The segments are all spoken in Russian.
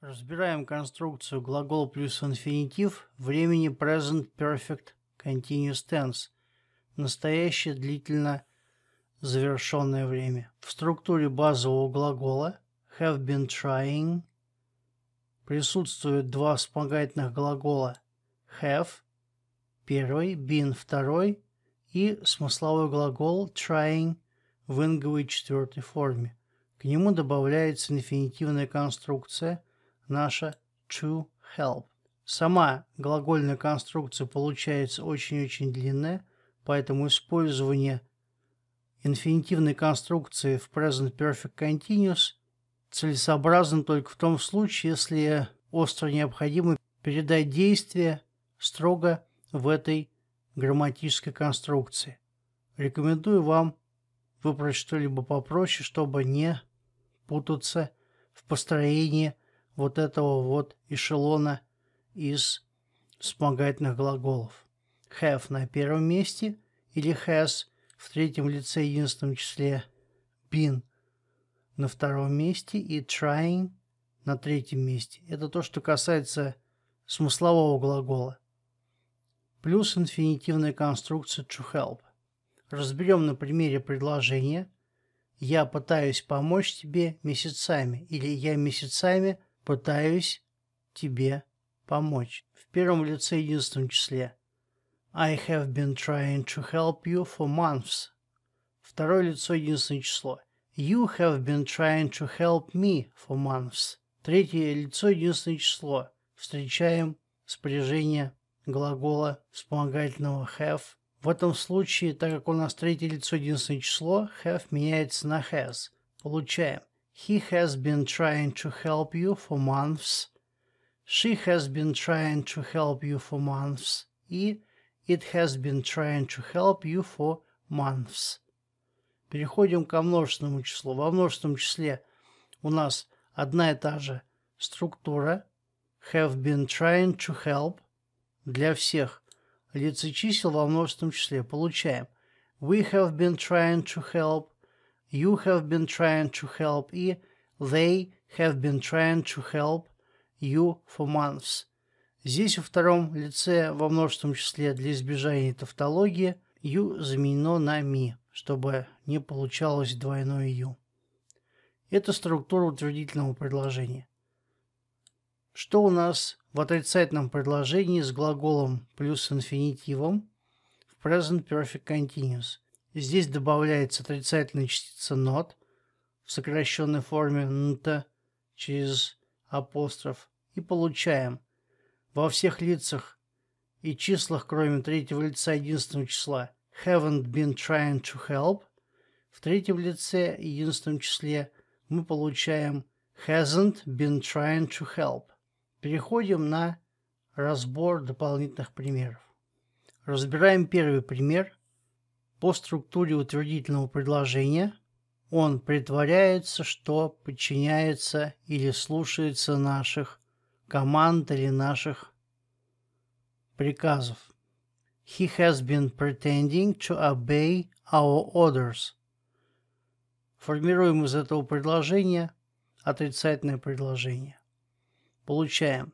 Разбираем конструкцию глагол плюс инфинитив времени present perfect continuous tense. Настоящее длительно завершенное время. В структуре базового глагола have been trying присутствуют два вспомогательных глагола have первый, been второй и смысловой глагол trying в инговой четвертой форме. К нему добавляется инфинитивная конструкция – наша to help. Сама глагольная конструкция получается очень-очень длинная, поэтому использование инфинитивной конструкции в present perfect continuous целесообразно только в том случае, если остро необходимо передать действие строго в этой грамматической конструкции. Рекомендую вам выбрать что-либо попроще, чтобы не путаться в построении вот этого вот эшелона из вспомогательных глаголов. Have на первом месте или has в третьем лице единственном числе, been на втором месте и trying на третьем месте. Это то, что касается смыслового глагола. Плюс инфинитивная конструкция to help. Разберем на примере предложения «Я пытаюсь помочь тебе месяцами» или «Я месяцами – пытаюсь тебе помочь. В первом лице единственном числе. I have been trying to help you for months. Второе лицо единственное число. You have been trying to help me for months. Третье лицо единственное число. Встречаем спряжение глагола вспомогательного have. В этом случае, так как у нас третье лицо единственное число, have меняется на has. Получаем. He has been trying to help you for months. She has been trying to help you for months. И it has been trying to help you for months. Переходим ко множественному числу. Во множественном числе у нас одна и та же структура. Have been trying to help для всех лиц и чисел во множественном числе. Получаем. We have been trying to help. You have been trying to help и They have been trying to help you for months. Здесь во втором лице во множественном числе для избежания тавтологии you заменено на me, чтобы не получалось двойное you. Это структура утвердительного предложения. Что у нас в отрицательном предложении с глаголом плюс инфинитивом в present perfect continuous – Здесь добавляется отрицательная частица «нот» в сокращенной форме «нт» через апостроф и получаем во всех лицах и числах, кроме третьего лица единственного числа «haven't been trying to help», в третьем лице единственном числе мы получаем «hasn't been trying to help». Переходим на разбор дополнительных примеров. Разбираем первый пример – по структуре утвердительного предложения он притворяется, что подчиняется или слушается наших команд или наших приказов. He has been pretending to obey our orders. Формируем из этого предложения отрицательное предложение. Получаем.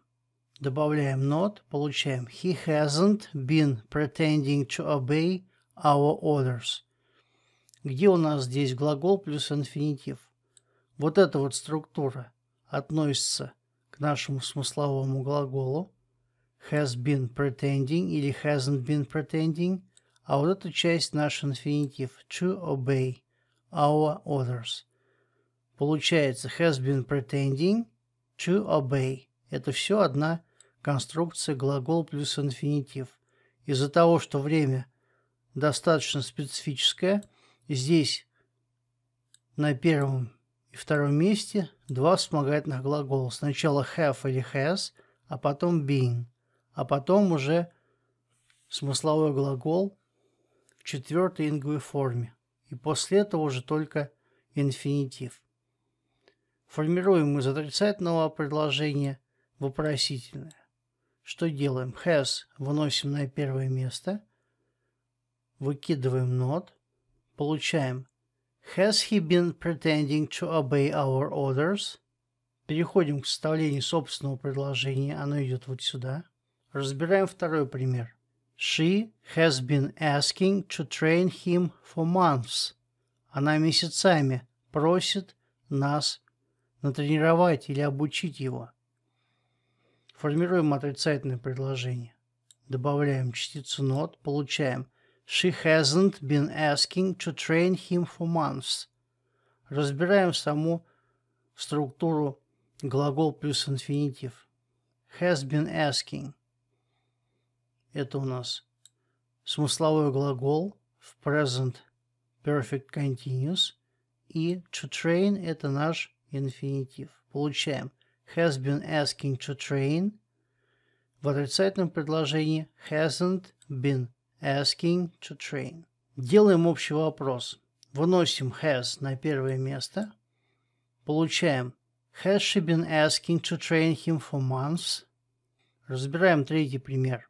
Добавляем not, получаем he hasn't been pretending to obey our orders. Где у нас здесь глагол плюс инфинитив? Вот эта вот структура относится к нашему смысловому глаголу has been pretending или hasn't been pretending, а вот эта часть наш инфинитив to obey our orders. Получается has been pretending to obey. Это все одна конструкция глагол плюс инфинитив. Из-за того, что время достаточно специфическая. Здесь на первом и втором месте два вспомогательных глагола. Сначала have или has, а потом being. А потом уже смысловой глагол в четвертой инговой форме. И после этого уже только инфинитив. Формируем из отрицательного предложения вопросительное. Что делаем? Has выносим на первое место – Выкидываем not. Получаем Has he been pretending to obey our orders? Переходим к составлению собственного предложения. Оно идет вот сюда. Разбираем второй пример. She has been asking to train him for months. Она месяцами просит нас натренировать или обучить его. Формируем отрицательное предложение. Добавляем частицу not, получаем She hasn't been asking to train him for months. Разбираем саму структуру глагол плюс инфинитив. Has been asking. Это у нас смысловой глагол в present perfect continuous. И to train – это наш инфинитив. Получаем has been asking to train. В отрицательном предложении hasn't been asking to train. Делаем общий вопрос. Выносим has на первое место. Получаем Has she been asking to train him for months? Разбираем третий пример.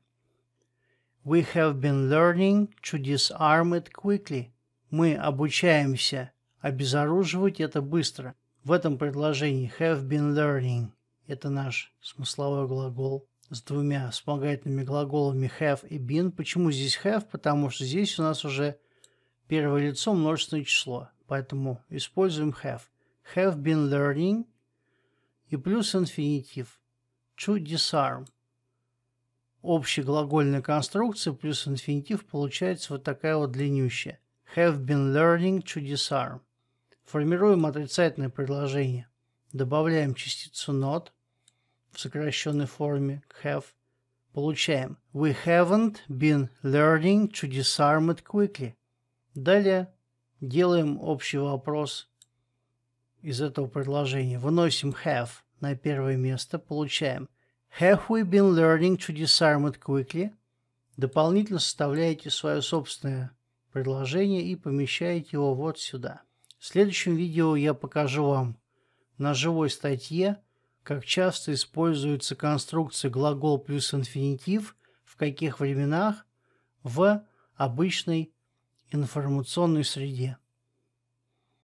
We have been learning to disarm it quickly. Мы обучаемся обезоруживать это быстро. В этом предложении have been learning – это наш смысловой глагол с двумя вспомогательными глаголами have и been. Почему здесь have? Потому что здесь у нас уже первое лицо множественное число. Поэтому используем have. Have been learning и плюс инфинитив. To disarm. Общеглагольная конструкция плюс инфинитив получается вот такая вот длиннющая. Have been learning to disarm. Формируем отрицательное предложение. Добавляем частицу not – в сокращенной форме have, получаем We haven't been learning to disarm it quickly. Далее делаем общий вопрос из этого предложения. Выносим have на первое место, получаем Have we been learning to disarm it quickly? Дополнительно составляете свое собственное предложение и помещаете его вот сюда. В следующем видео я покажу вам на живой статье как часто используются конструкции глагол плюс инфинитив, в каких временах, в обычной информационной среде.